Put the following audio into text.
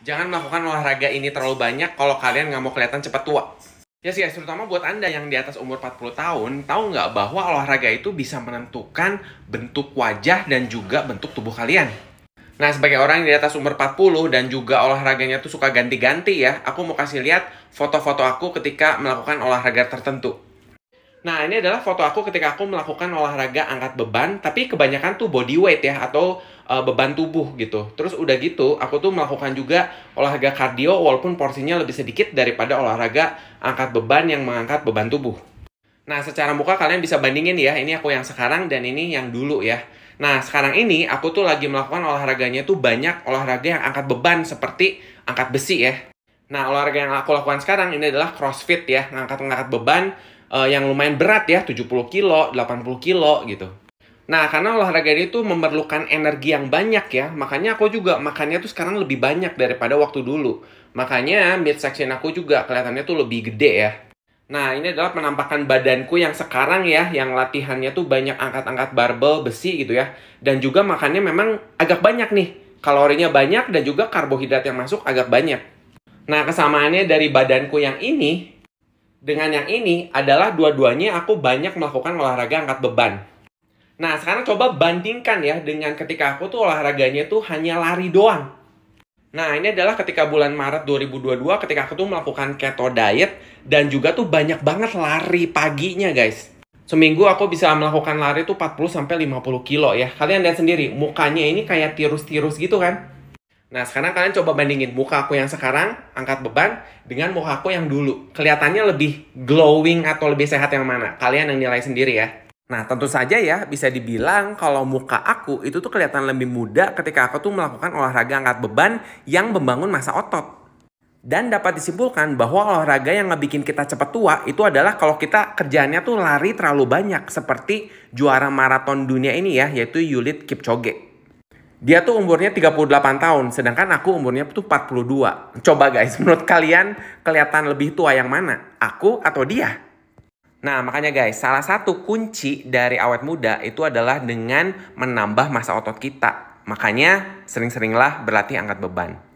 Jangan melakukan olahraga ini terlalu banyak kalau kalian nggak mau kelihatan cepat tua. Ya sih, ya, terutama buat Anda yang di atas umur 40 tahun, tahu nggak bahwa olahraga itu bisa menentukan bentuk wajah dan juga bentuk tubuh kalian. Nah, sebagai orang yang di atas umur 40 dan juga olahraganya tuh suka ganti-ganti ya, aku mau kasih lihat foto-foto aku ketika melakukan olahraga tertentu. Nah, ini adalah foto aku ketika aku melakukan olahraga angkat beban, tapi kebanyakan tuh body weight ya atau uh, beban tubuh gitu. Terus udah gitu, aku tuh melakukan juga olahraga kardio walaupun porsinya lebih sedikit daripada olahraga angkat beban yang mengangkat beban tubuh. Nah, secara muka kalian bisa bandingin ya, ini aku yang sekarang dan ini yang dulu ya. Nah, sekarang ini aku tuh lagi melakukan olahraganya tuh banyak olahraga yang angkat beban seperti angkat besi ya. Nah, olahraga yang aku lakukan sekarang ini adalah CrossFit ya, ngangkat-ngangkat beban uh, yang lumayan berat ya, 70 kilo, 80 kilo gitu. Nah, karena olahraga ini tuh memerlukan energi yang banyak ya, makanya aku juga makannya tuh sekarang lebih banyak daripada waktu dulu. Makanya midsection aku juga kelihatannya tuh lebih gede ya. Nah, ini adalah penampakan badanku yang sekarang ya, yang latihannya tuh banyak angkat-angkat barbel, besi gitu ya. Dan juga makannya memang agak banyak nih. Kalorinya banyak dan juga karbohidrat yang masuk agak banyak. Nah, kesamaannya dari badanku yang ini dengan yang ini adalah dua-duanya aku banyak melakukan olahraga angkat beban. Nah, sekarang coba bandingkan ya dengan ketika aku tuh olahraganya tuh hanya lari doang. Nah, ini adalah ketika bulan Maret 2022 ketika aku tuh melakukan keto diet dan juga tuh banyak banget lari paginya, guys. Seminggu aku bisa melakukan lari tuh 40 sampai 50 kilo ya. Kalian lihat sendiri, mukanya ini kayak tirus-tirus gitu kan? Nah, sekarang kalian coba bandingin muka aku yang sekarang angkat beban dengan muka aku yang dulu. Kelihatannya lebih glowing atau lebih sehat yang mana? Kalian yang nilai sendiri ya. Nah, tentu saja ya bisa dibilang kalau muka aku itu tuh kelihatan lebih muda ketika aku tuh melakukan olahraga angkat beban yang membangun masa otot. Dan dapat disimpulkan bahwa olahraga yang ngebikin kita cepat tua itu adalah kalau kita kerjaannya tuh lari terlalu banyak seperti juara maraton dunia ini ya, yaitu Yulit Kipchoge dia tuh umurnya 38 tahun, sedangkan aku umurnya tuh 42. Coba guys, menurut kalian kelihatan lebih tua yang mana? Aku atau dia? Nah, makanya guys, salah satu kunci dari awet muda itu adalah dengan menambah masa otot kita. Makanya sering-seringlah berlatih angkat beban.